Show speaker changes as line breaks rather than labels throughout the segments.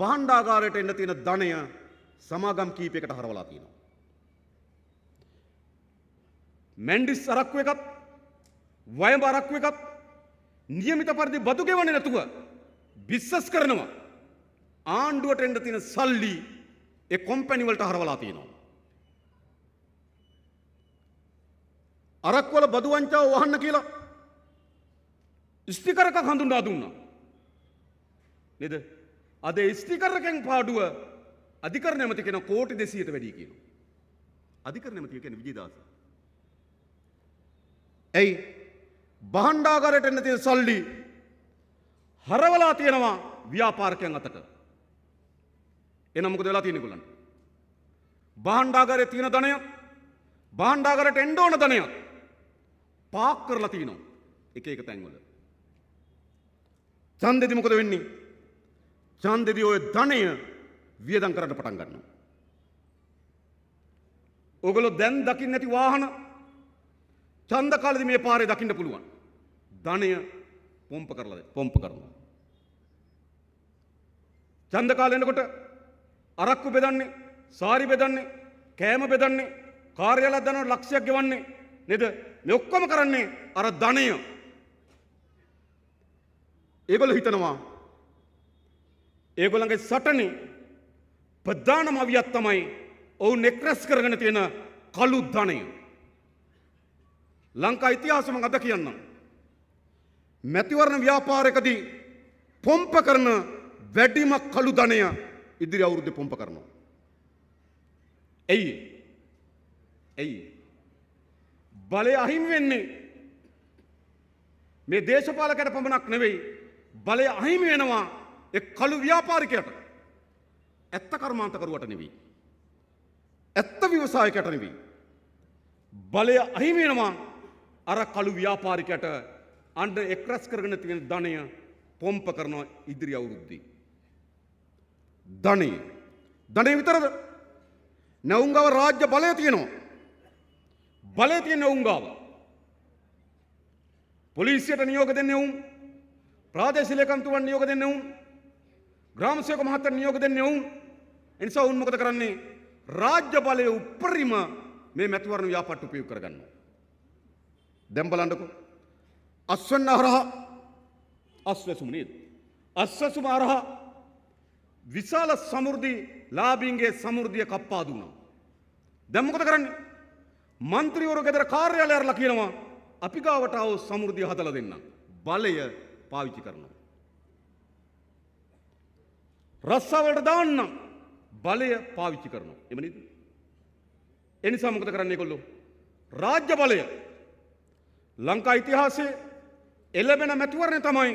බහන්්ඩාගාරයට එන්න තියෙන ධනය සමාගම් කීපයකට හරවලා තියෙනවා. මැන්ඩිස් අරක්කුව එකත් වයඹ අරක්කුව එකත් නියමිත පරිදි බදු ගෙවන්නේ නැතුව බිස්නස් කරනවා. ආණ්ඩුවට එන්න තියෙන සල්ලි ඒ කොම්පැනි වලට හරවලා තියෙනවා. අරක්වල බදු වංචාව වහන්න කියලා ස්ටිකර් එකක් හඳුන්වා දුන්නා. නේද? අද ස්ටිකරකැන් පාඩුව අධිකර නැමති කෙන කෝටි දෙසියට වැඩි කියන. අධිකර නැමති කෙන විජිදස. ඇයි බහන්්ඩාගරට එන්න තිය සල්ලි හරවලා තියෙනවා ව්‍යාපාර්කයන් අතට. එනමුකද වෙලා තියෙනෙකුලන්. බහන්්ඩාගරය තියෙන ධනයක් බහන්්ඩාගරට එන්ඩෝන ධනයක් පාක් කරලා තියනවා එක එක තැන්වල. චන්දෙති මොකද වෙන්නේ චන්දෙදී ඔය ධනය වියදම් කරන්න පටන් ගන්නවා. ඔගොල්ලෝ දැන් දකින්න නැති වාහන ඡන්ද කාලෙදි මේ පාරේ දකින්න පුළුවන්. ධනය පොම්ප කරලා පොම්ප කරනවා. ඡන්ද කාලෙ එනකොට අරක්කු බෙදන්නේ, සාරි බෙදන්නේ, කෑම බෙදන්නේ, කාර්යාලයක් දනන ලක්ෂයක් ගෙවන්නේ නේද? මේ ඔක්කොම කරන්නේ අර ධනය. ඒවල හිතනවා ඒගොළඟගේ සටනේ ප්‍රධානම අවියත් තමයි ඔවු නෙක්රස් කරගෙන තියෙන කළු ධනය. ලංකා ඉතිහාසම අද කියන්න. මැතිවරණ ව්‍යාපාරකදී පොම්ප කරන වැඩිම කළු ධනය ඉදිරි අවුරුද්ධ පොම්ප කරනවා. ඇයි ඇයි බලය අහිමි වෙන්නේ මේ දේශපාලකට පමණක් නෙවෙයි බලය අහිමි වෙනවා එ කළු ව්‍යාපාරිකයට ඇත්ත කර්මාන්තකරුවට නෙවී. ඇත්ත විවසායකට නෙවී. බලය අහිමෙනවා අර කළු ව්‍යාපාරිකයට අන්ඩ එක්රස් කරගෙන තියෙන ධනය පොම්ප කරනවා ඉදිරි අවුරුද්දී. ධනේ ධනේ විතරද නැවුංගාව රාජ්‍ය බලය තියෙනවා. බලය තියෙන නැවුංගාව. පොලිසියට නියෝග දෙන්නේ උන් ප්‍රාදේශීය ලේකම්තුමන් නියෝග දෙන්නේ උන් ග්‍රාමසයක මහත්තර නියෝග දෙන්න ඔවුන් එනිසා උන්මකත කරන්නේ රාජ්‍ය බලය උපරිම මේ මැතිවරණ ව්‍යාපට්ටු පියු කරගන්න. දැම්බලන්නකු අස්වන්න අරහා අස්වැසුම නේද. අස්වැසුම අරහා විශාල සමුෘද්ධී ලාබීන්ගේ සමුෘද්ධිය කප්පාද වුණා. දැම්මකත කරන්නේ මන්ත්‍රීවරු ගෙදර කාර්යාලය අරලා කියනවා අපි ගාවට ආව සමෘද්ධිය හදලා දෙන්න. බලය පාවිච්චි කරනවා. රස්සාවලට දාන්නම් බලය පාවිච්චි කරනවා. එම නේද? ඒ නිසා මොකද කරන්නේ ඒගොල්ලෝ? රාජ්‍ය බලය ලංකා ඉතිහාසයේ එළබෙන මැතිවරණ තමයි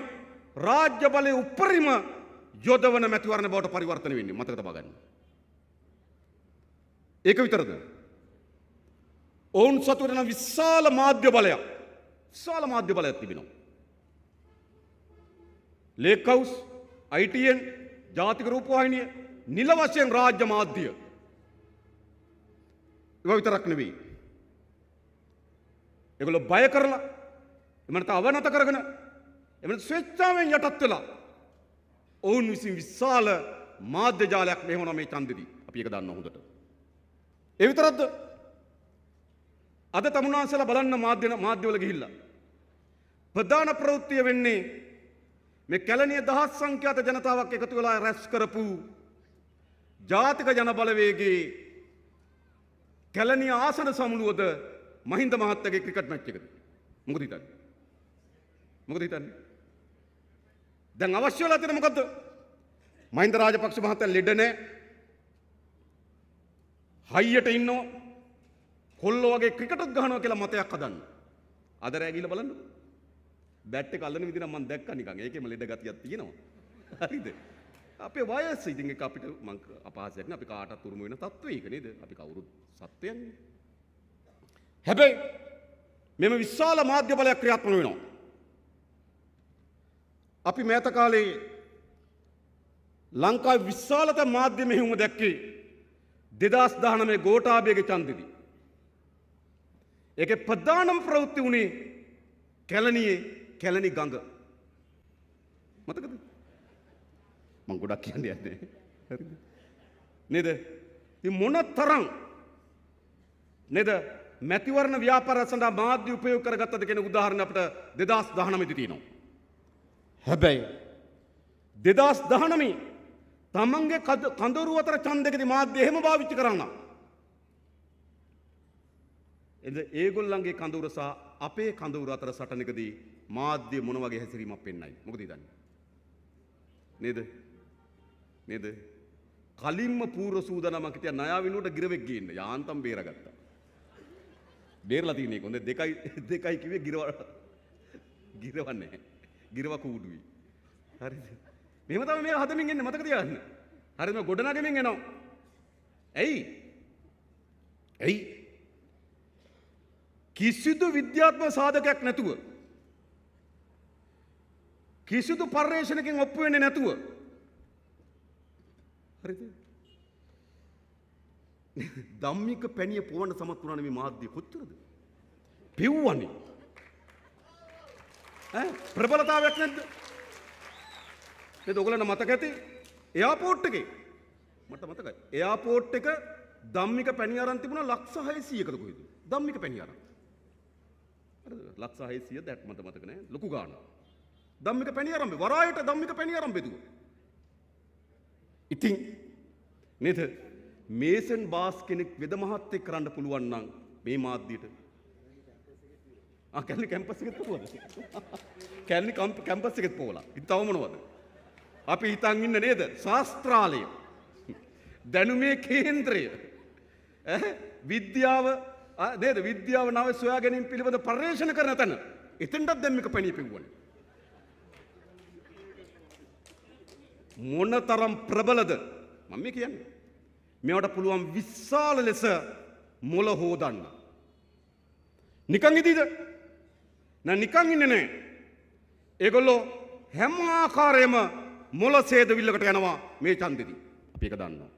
රාජ්‍ය බලයේ උපරිම යොදවන මැතිවරණ බවට පරිවර්තන වෙන්නේ. මතක තබා ගන්න. ඒක විතරද? ඔවුන් සතු වෙන විශාල මාධ්‍ය බලයක් විශාල මාධ්‍ය බලයක් තිබෙනවා. ලේක් හවුස්, ITN ජාතික රූපවාහිනිය නිල වශයෙන් රාජ්‍ය මාධ්‍ය ඒව විතරක් නෙවෙයි ඒගොල්ලෝ බය කරලා එමණට අවනත කරගෙන එමණට ස්වේච්ඡාවෙන් යටත් වෙලා ඔවුන් විසින් විශාල මාධ්‍ය ජාලයක් මෙහෙමනවා මේ ඡන්දෙදී අපි ඒක දන්න හොඳට ඒ විතරක්ද අද තමුන්වන්සලා බලන්න මාධ්‍ය මාධ්‍යවල ගිහිල්ලා ප්‍රධාන ප්‍රවෘත්තිය වෙන්නේ මේ කැලණිය දහස් සංඛ්‍යාත ජනතාවක් එකතු වෙලා රැස් කරපු ජාතික ජනබලවේගේ කැලණිය ආසන සමුළුවද මහින්ද මහත්තගේ ක්‍රිකට් මැච් එකද මොකද හිතන්නේ මොකද හිතන්නේ දැන් අවශ්‍ය වෙලා තියෙන මොකද්ද මහින්ද රාජපක්ෂ මහත්තයා ලෙඩ නැහැ හයියට ඉන්නෝ කොල්ලෝ වගේ ක්‍රිකටත් ගහනවා කියලා මතයක් හදන්න අද රැගිල බලන්න බැට් එක අල්ලන විදිහ නම් මම දැක්කා නිකන්. ඒකෙම ලෙඩ ගතියක් තියෙනවා. හරිද? අපේ වයස ඉතින් ඒක අපිට මං අපහාසයක් නේ අපි කාටත් උරුම වෙන තත්ත්වයක නේද? අපි කවුරුත් සත්වයන්නේ. හැබැයි මෙම විශාල මාධ්‍ය බලයක් ක්‍රියාත්මක වෙනවා. අපි මෑත කාලේ ලංකාවේ විශාලතම මාධ්‍ය මෙහෙයුම දැක්කේ 2019 ගෝඨාභයගේ ඡන්දෙදි. ඒකේ ප්‍රධානම ප්‍රවෘත්ති වුණේ කැලණියේ කැලණි ගඟ. මතකද? මම ගොඩක් කියන්න යන්නේ. හරිද? නේද? ඉතින් මොනතරම් නේද? මැතිවරණ ව්‍යාපාරය සඳහා මාධ්‍ය උපයෝග කරගත්තද කියන උදාහරණ අපිට 2019 දී තියෙනවා. හැබැයි 2019 තමන්ගේ කඳවුරු අතර ඡන්දකදී මාධ්‍ය එහෙම පාවිච්චි කරනවා. එද ඒගොල්ලන්ගේ කඳවුර සහ අපේ කඳවුර අතර සටනකදී මාධ්‍ය මොන වගේ හැසිරීමක් පෙන්වයි. මොකද ඉදන්නේ? නේද? නේද? කලින්ම පූර්ව සූදානමක් හිටියා ණයා විනුවට ගිරවෙක් ගේන්න. යාන්තම් බේරගත්තා. බේරලා තියෙන්නේ කොහොඳ දෙකයි දෙකයි කිව්වේ ගිරව ගිරවන්නේ නැහැ. ගිරව කූඩුයි. හරිද? මෙහෙම තමයි මේක හදමින් එන්නේ මතක තියාගන්න. හරිද? ගොඩනගමින් එනවා. ඇයි? ඇයි? කිසිදු විද්‍යාත්ම සාධකයක් නැතුව. කිසිදු පර්යේෂණකින් ඔප්පු වෙන්නේ නැතුව. හරිද? ධම්මික පැණිය පොවන්න සමත් වුණානේ මේ මාධ්‍ය කොච්චරද? පිව්වනේ. ඈ ප්‍රබලතාවයක් නැද්ද? නේද ඔයගලන්ට මතක ඇති? එයාපෝට් එකේ මට මතකයි. එයාපෝට් එක ධම්මික පැණිය අරන් තිබුණා ලක්ෂ 600කට කොහෙද? ධම්මික පැණිය අරන්. ලක්ෂ 600 දැක් මට මතක නෑ ලොකු ගාන. ධම්මික පැණි ආරම්භ වරායට ධම්මික පැණි ආරම්භ බෙදුවා. ඉතින් නේද මේසන් බාස් කෙනෙක් වෙද මහත් එක් කරන්න පුළුවන් නම් මේ මාධ්‍යයට ආ කැලණි කැම්පස් එකෙත් පුළුවන්ද? කැලණි කැම්පස් එකෙත් පොවලා. ඉතින් තව මොනවද? අපි හිතන් ඉන්න නේද? ශාස්ත්‍රාලය. දැනුමේ කේන්ද්‍රය. ඈ විද්‍යාව නේද විද්‍යාව නව සොයා ගැනීම පිළිබඳ පර්යේෂණ කරන තැන එතෙන්ටත් දැම්මික පැණී පෙව්වන. මොන තරම් ප්‍රබලද මම මේ කියන්නේ. මේවට පුළුවන් විශාල ලෙස මොල හෝදන්න. නිකං ඉදීද නැ නිකං ඉන්නේ නෑ. ඒගොල්ලෝ හැම ආකාරයෙන්ම මොල සේදවිල්ලකට යනවා මේ ඡන්දෙදී. අපි ඒක දන්නවා.